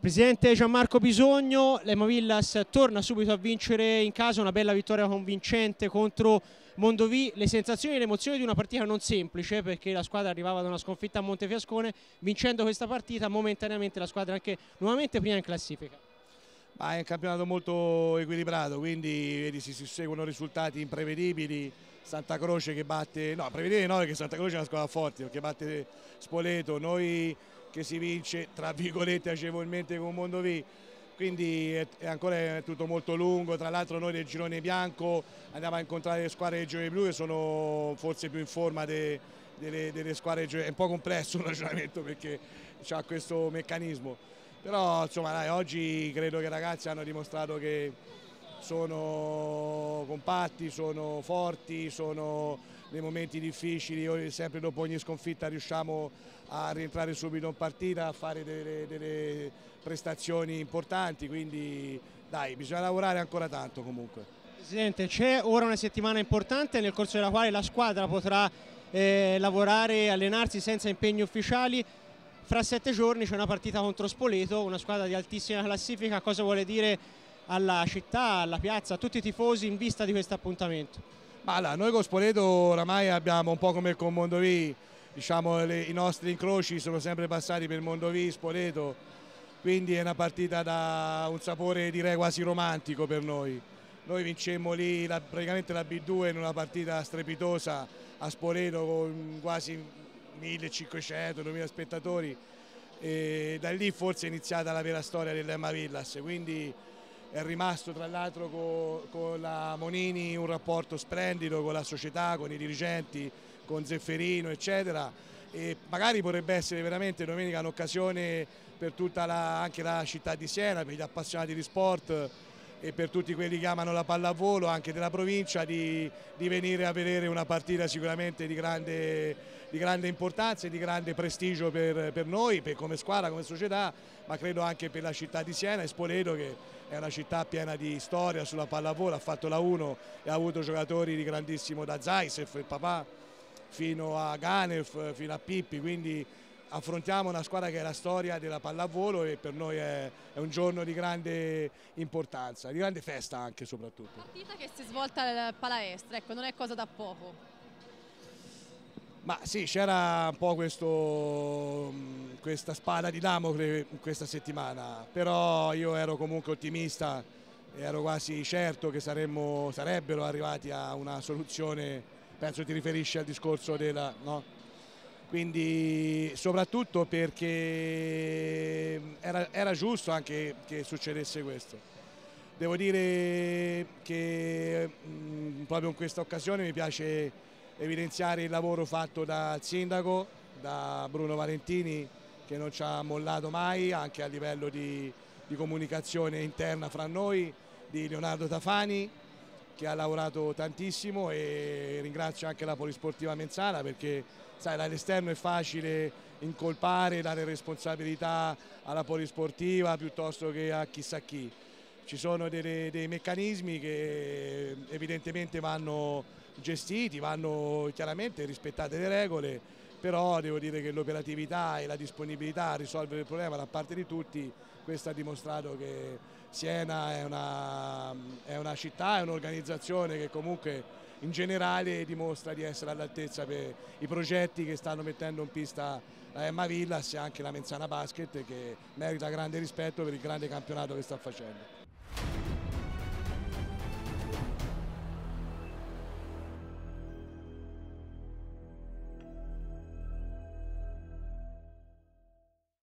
Presidente Gianmarco Bisogno, l'Emo Villas torna subito a vincere in casa, una bella vittoria convincente contro Mondovì. Le sensazioni e le emozioni di una partita non semplice perché la squadra arrivava da una sconfitta a Montefiascone, vincendo questa partita momentaneamente la squadra è anche nuovamente prima in classifica. Ma è un campionato molto equilibrato, quindi vedi, si, si seguono risultati imprevedibili, Santa Croce che batte, no, prevedibile no perché Santa Croce è una squadra forte, perché batte Spoleto, noi che si vince tra virgolette agevolmente con Mondovi quindi è, è ancora è tutto molto lungo tra l'altro noi del girone bianco andiamo a incontrare le squadre del girone blu che sono forse più in forma de, delle, delle, squadre è un po' complesso il ragionamento perché ha questo meccanismo però insomma dai, oggi credo che i ragazzi hanno dimostrato che sono compatti, sono forti, sono nei momenti difficili o sempre dopo ogni sconfitta riusciamo a rientrare subito in partita, a fare delle, delle prestazioni importanti, quindi dai, bisogna lavorare ancora tanto comunque. Presidente, c'è ora una settimana importante nel corso della quale la squadra potrà eh, lavorare e allenarsi senza impegni ufficiali. Fra sette giorni c'è una partita contro Spoleto, una squadra di altissima classifica. Cosa vuole dire alla città, alla piazza, a tutti i tifosi in vista di questo appuntamento? Ma allora, noi con Spoleto oramai abbiamo un po' come con Mondovì, diciamo, le, i nostri incroci sono sempre passati per Mondovì, Spoleto, quindi è una partita da un sapore direi quasi romantico per noi. Noi vincemmo lì la, praticamente la B2 in una partita strepitosa a Spoleto con quasi 1500-2000 spettatori e da lì forse è iniziata la vera storia dell'Emma Villas, quindi è rimasto tra l'altro con, con la Monini un rapporto splendido con la società, con i dirigenti, con Zefferino eccetera e magari potrebbe essere veramente domenica un'occasione per tutta la, anche la città di Siena, per gli appassionati di sport e per tutti quelli che amano la pallavolo anche della provincia di, di venire a vedere una partita sicuramente di grande, di grande importanza e di grande prestigio per, per noi, per, come squadra, come società, ma credo anche per la città di Siena e Spoleto che è una città piena di storia sulla pallavolo, ha fatto la 1 e ha avuto giocatori di grandissimo da Zaisef, il papà, fino a Ganef, fino a Pippi, quindi affrontiamo una squadra che è la storia della pallavolo e per noi è, è, un giorno di grande importanza, di grande festa anche soprattutto. La partita che si svolta al Palaestra, ecco, non è cosa da poco. Ma sì, c'era un po' questo, mm, questa spada di Damocle questa settimana, però io ero comunque ottimista, ero quasi certo che saremmo, sarebbero arrivati a una soluzione, penso ti riferisci al discorso della... No? quindi soprattutto perché era, era, giusto anche che succedesse questo. Devo dire che mh, mm, proprio in questa occasione mi piace evidenziare il lavoro fatto dal sindaco, da Bruno Valentini che non ci ha mollato mai anche a livello di, di comunicazione interna fra noi, di Leonardo Tafani che ha lavorato tantissimo e ringrazio anche la Polisportiva Menzana perché sai, dall'esterno è facile incolpare, e dare responsabilità alla Polisportiva piuttosto che a chissà chi. Ci sono delle, dei meccanismi che evidentemente vanno gestiti, vanno chiaramente rispettate le regole però devo dire che l'operatività e la disponibilità a risolvere il problema da parte di tutti, questo ha dimostrato che Siena è una, è una città, è un'organizzazione che comunque in generale dimostra di essere all'altezza per i progetti che stanno mettendo in pista la eh, Emma Villas e anche la Menzana Basket che merita grande rispetto per il grande campionato che sta facendo.